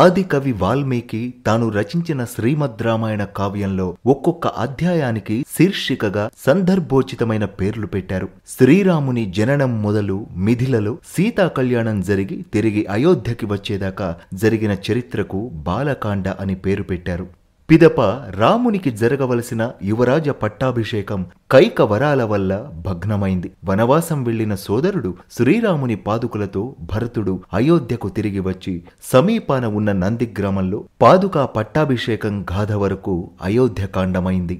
ఆదికవి వాల్మీకి తాను రచించిన శ్రీమద్ రామాయణ కావ్యంలో ఒక్కొక్క అధ్యాయానికి శీర్షికగా సందర్భోచితమైన పేర్లు పెట్టారు శ్రీరాముని జననం మొదలు మిథిలలో సీతా కళ్యాణం జరిగి తిరిగి అయోధ్యకి వచ్చేదాకా జరిగిన చరిత్రకు బాలకాండ అని పేరు పెట్టారు పిదప రామునికి జరగవలసిన యువరాజ పట్టాభిషేకం కైక వరాల వల్ల భగ్నమైంది వనవాసం వెళ్లిన సోదరుడు శ్రీరాముని పాదుకులతో భరతుడు అయోధ్యకు తిరిగి వచ్చి సమీపాన ఉన్న నంది గ్రామంలో పాదుకా పట్టాభిషేకం గాథ వరకు అయోధ్యకాండమైంది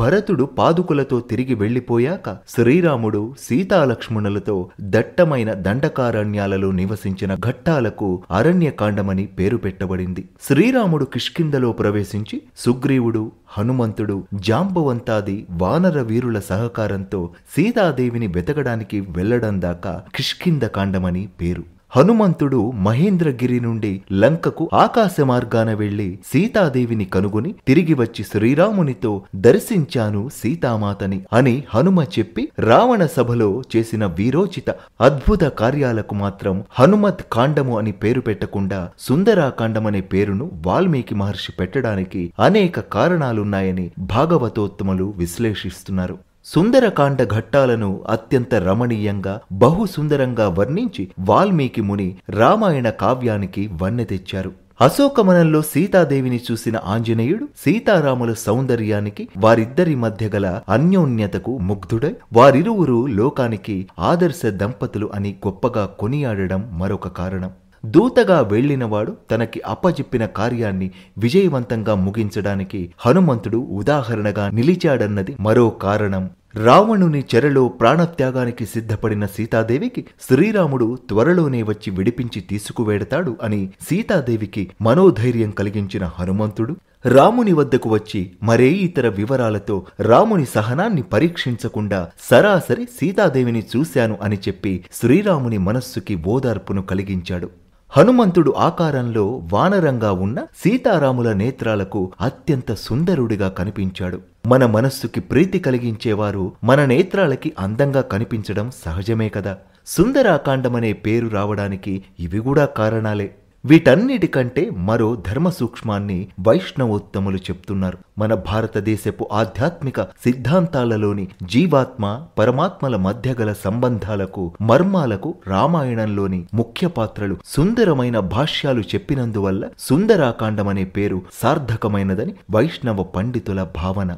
భరతుడు పాదుకులతో తిరిగి వెళ్లిపోయాక శ్రీరాముడు సీతాలక్ష్మణులతో దట్టమైన దండకారణ్యాలలో నివసించిన ఘట్టాలకు అరణ్యకాండమని పేరు పెట్టబడింది శ్రీరాముడు కిష్కిందలో ప్రవేశించి సుగ్రీవుడు హనుమంతుడు జాంబవంతాది వానర వీరుల సహకారంతో సీతాదేవిని వెతకడానికి వెళ్లడం దాకా కిష్కింద కాండమని పేరు హనుమంతుడు మహేంద్రగిరి నుండి లంకకు ఆకాశ మార్గాన వెళ్లి సీతాదేవిని కనుగొని తిరిగి వచ్చి శ్రీరామునితో దర్శించాను సీతామాతని అని హనుమ చెప్పి రావణ సభలో చేసిన వీరోచిత అద్భుత కార్యాలకు మాత్రం హనుమత్ కాండము అని పేరు పెట్టకుండా సుందరాకాండమనే పేరును వాల్మీకి మహర్షి పెట్టడానికి అనేక కారణాలున్నాయని భాగవతోత్తములు విశ్లేషిస్తున్నారు సుందరకాండ ఘట్టాలను అత్యంత రమణీయంగా బహు సుందరంగా వర్ణించి వాల్మీకి ముని రామాయణ కావ్యానికి వన్నె తెచ్చారు అశోకమనంలో సీతాదేవిని చూసిన ఆంజనేయుడు సీతారాముల సౌందర్యానికి వారిద్దరి మధ్య గల అన్యోన్యతకు ముగ్ధుడై వారిరువురు లోకానికి ఆదర్శ దంపతులు అని గొప్పగా కొనియాడడం మరొక కారణం దూతగా వెళ్ళినవాడు తనకి అప్పజెప్పిన కార్యాన్ని విజయవంతంగా ముగించడానికి హనుమంతుడు ఉదాహరణగా నిలిచాడన్నది మరో కారణం రావణుని చెరలో ప్రాణత్యాగానికి సిద్ధపడిన సీతాదేవికి శ్రీరాముడు త్వరలోనే వచ్చి విడిపించి తీసుకువెడతాడు అని సీతాదేవికి మనోధైర్యం కలిగించిన హనుమంతుడు రాముని వద్దకు వచ్చి మరే ఇతర వివరాలతో రాముని సహనాన్ని పరీక్షించకుండా సరాసరి సీతాదేవిని చూశాను అని చెప్పి శ్రీరాముని మనస్సుకి ఓదార్పును కలిగించాడు హనుమంతుడు ఆకారంలో వానరంగా ఉన్న సీతారాముల నేత్రాలకు అత్యంత సుందరుడిగా కనిపించాడు మన మనస్సుకి ప్రీతి కలిగించేవారు మన నేత్రాలకి అందంగా కనిపించడం సహజమే కదా సుందరాకాండమనే పేరు రావడానికి ఇవి కూడా కారణాలే వీటన్నిటికంటే మరో ధర్మ సూక్ష్మాన్ని వైష్ణవోత్తములు చెప్తున్నారు మన భారతదేశపు ఆధ్యాత్మిక సిద్ధాంతాలలోని జీవాత్మ పరమాత్మల మధ్య గల సంబంధాలకు మర్మాలకు రామాయణంలోని ముఖ్య పాత్రలు సుందరమైన భాష్యాలు చెప్పినందువల్ల సుందరాకాండమనే పేరు సార్థకమైనదని వైష్ణవ పండితుల భావన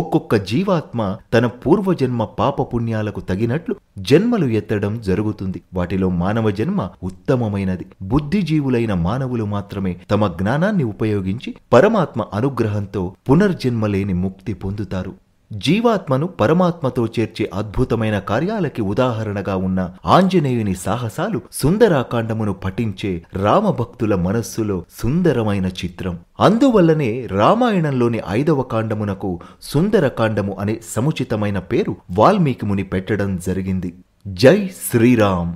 ఒక్కొక్క జీవాత్మ తన పూర్వజన్మ పాపపుణ్యాలకు తగినట్లు జన్మలు ఎత్తడం జరుగుతుంది వాటిలో మానవ జన్మ ఉత్తమమైనది బుద్ధిజీవులైన మానవులు మాత్రమే తమ జ్ఞానాన్ని ఉపయోగించి పరమాత్మ అనుగ్రహంతో పునర్జన్మలేని ముక్తి పొందుతారు జీవాత్మను పరమాత్మతో చేర్చే అద్భుతమైన కార్యాలకి ఉదాహరణగా ఉన్న ఆంజనేయుని సాహసాలు సుందరాకాండమును పఠించే రామభక్తుల మనస్సులో సుందరమైన చిత్రం అందువల్లనే రామాయణంలోని ఐదవ కాండమునకు సుందరకాండము అనే సముచితమైన పేరు వాల్మీకి ముని పెట్టడం జరిగింది జై శ్రీరామ్